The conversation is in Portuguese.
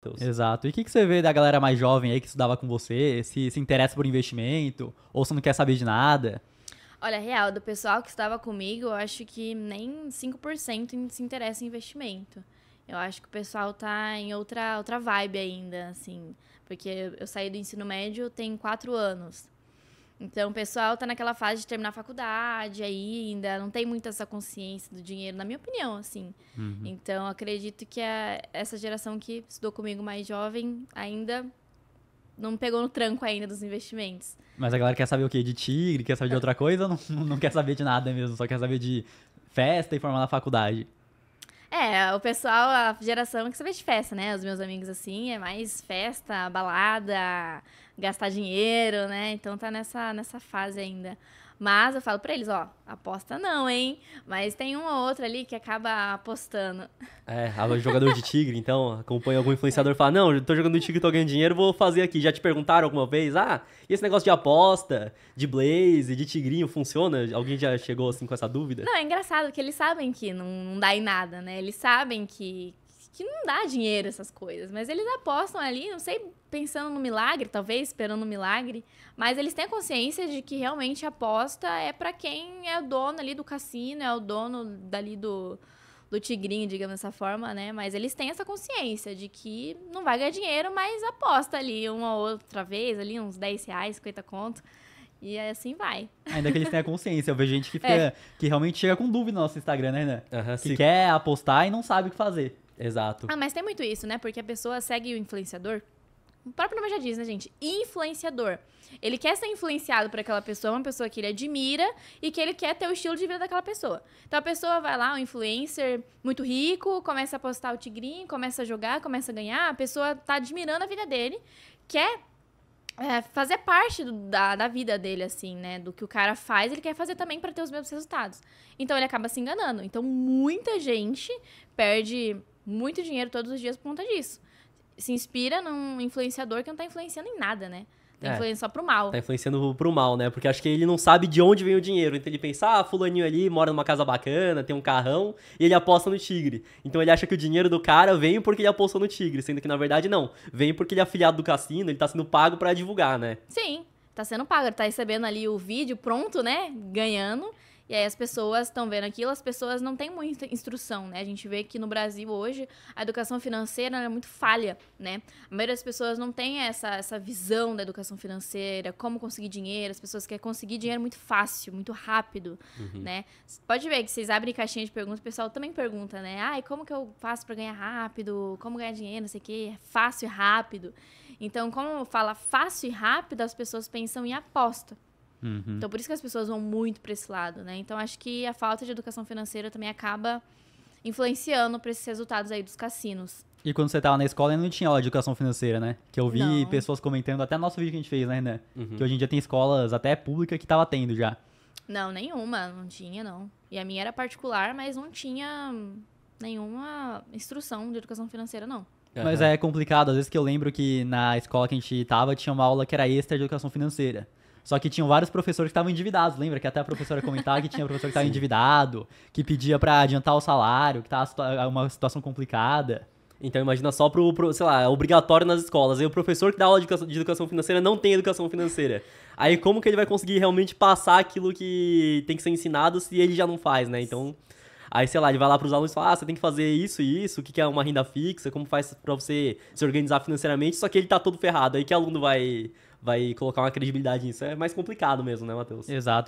Então, Exato. E o que, que você vê da galera mais jovem aí que estudava com você? Se se interessa por investimento? Ou se não quer saber de nada? Olha, real, do pessoal que estava comigo, eu acho que nem 5% se interessa em investimento. Eu acho que o pessoal tá em outra, outra vibe ainda, assim. Porque eu saí do ensino médio tem quatro anos. Então, o pessoal tá naquela fase de terminar a faculdade ainda, não tem muito essa consciência do dinheiro, na minha opinião, assim. Uhum. Então, acredito que a, é essa geração que estudou comigo mais jovem ainda não pegou no tranco ainda dos investimentos. Mas a galera quer saber o quê? De tigre? Quer saber de outra coisa? não, não quer saber de nada mesmo, só quer saber de festa e formar na faculdade. É, o pessoal, a geração que sabe de festa, né? Os meus amigos, assim, é mais festa, balada, gastar dinheiro, né? Então tá nessa, nessa fase ainda. Mas eu falo para eles, ó, aposta não, hein? Mas tem um ou outro ali que acaba apostando. É, jogador de tigre, então, acompanha algum influenciador e fala, não, eu tô jogando tigre, tô ganhando dinheiro, vou fazer aqui. Já te perguntaram alguma vez, ah, e esse negócio de aposta, de blaze, de tigrinho, funciona? Alguém já chegou, assim, com essa dúvida? Não, é engraçado, que eles sabem que não, não dá em nada, né? Eles sabem que, que não dá dinheiro essas coisas, mas eles apostam ali, não sei, pensando no milagre, talvez esperando um milagre, mas eles têm a consciência de que realmente a aposta é para quem é o dono ali do cassino, é o dono dali do do tigrinho, digamos dessa forma, né? Mas eles têm essa consciência de que não vai ganhar dinheiro, mas aposta ali uma outra vez, ali uns 10 reais, 50 conto. E assim vai. Ainda que eles tenham consciência. Eu vejo gente que, é. fica, é. que realmente chega com dúvida no nosso Instagram, né, Renan? Uhum, que sim. quer apostar e não sabe o que fazer. Exato. Ah, mas tem muito isso, né? Porque a pessoa segue o influenciador. O próprio nome já diz, né, gente? Influenciador. Ele quer ser influenciado por aquela pessoa, uma pessoa que ele admira e que ele quer ter o estilo de vida daquela pessoa. Então a pessoa vai lá, um influencer muito rico, começa a postar o tigrinho, começa a jogar, começa a ganhar. A pessoa tá admirando a vida dele, quer é, fazer parte do, da, da vida dele, assim, né? Do que o cara faz, ele quer fazer também para ter os mesmos resultados. Então ele acaba se enganando. Então muita gente perde muito dinheiro todos os dias por conta disso. Se inspira num influenciador que não tá influenciando em nada, né? Tá é, influenciando só pro mal. Tá influenciando pro mal, né? Porque acho que ele não sabe de onde vem o dinheiro. Então ele pensa, ah, fulaninho ali mora numa casa bacana, tem um carrão, e ele aposta no tigre. Então ele acha que o dinheiro do cara vem porque ele apostou no tigre, sendo que na verdade não. Vem porque ele é afiliado do cassino, ele tá sendo pago para divulgar, né? Sim, tá sendo pago. Ele tá recebendo ali o vídeo pronto, né? Ganhando. E aí as pessoas estão vendo aquilo, as pessoas não têm muita instrução, né? A gente vê que no Brasil hoje a educação financeira é muito falha, né? A maioria das pessoas não tem essa, essa visão da educação financeira, como conseguir dinheiro, as pessoas querem conseguir dinheiro muito fácil, muito rápido, uhum. né? Pode ver que vocês abrem caixinha de perguntas, o pessoal também pergunta, né? Ai, como que eu faço para ganhar rápido? Como ganhar dinheiro, não sei o quê? É fácil e rápido. Então, como fala fácil e rápido, as pessoas pensam em aposta. Uhum. Então, por isso que as pessoas vão muito para esse lado, né? Então, acho que a falta de educação financeira também acaba influenciando para esses resultados aí dos cassinos. E quando você tava na escola, não tinha aula de educação financeira, né? Que eu vi não. pessoas comentando, até nosso vídeo que a gente fez, né, Renan? Uhum. Que hoje em dia tem escolas até pública que tava tendo já. Não, nenhuma, não tinha, não. E a minha era particular, mas não tinha nenhuma instrução de educação financeira, não. Uhum. Mas é complicado, às vezes que eu lembro que na escola que a gente tava, tinha uma aula que era extra de educação financeira. Só que tinham vários professores que estavam endividados. Lembra que até a professora comentava que tinha professor que estava endividado, que pedia para adiantar o salário, que estava tá uma situação complicada. Então imagina só pro, pro, sei lá, é obrigatório nas escolas. Aí o professor que dá aula de educação, de educação financeira não tem educação financeira. Aí como que ele vai conseguir realmente passar aquilo que tem que ser ensinado se ele já não faz, né? Então, aí sei lá, ele vai lá pros alunos e fala: "Ah, você tem que fazer isso e isso, o que que é uma renda fixa, como faz para você se organizar financeiramente?" Só que ele tá todo ferrado. Aí que aluno vai vai colocar uma credibilidade nisso. É mais complicado mesmo, né, Matheus? Exato.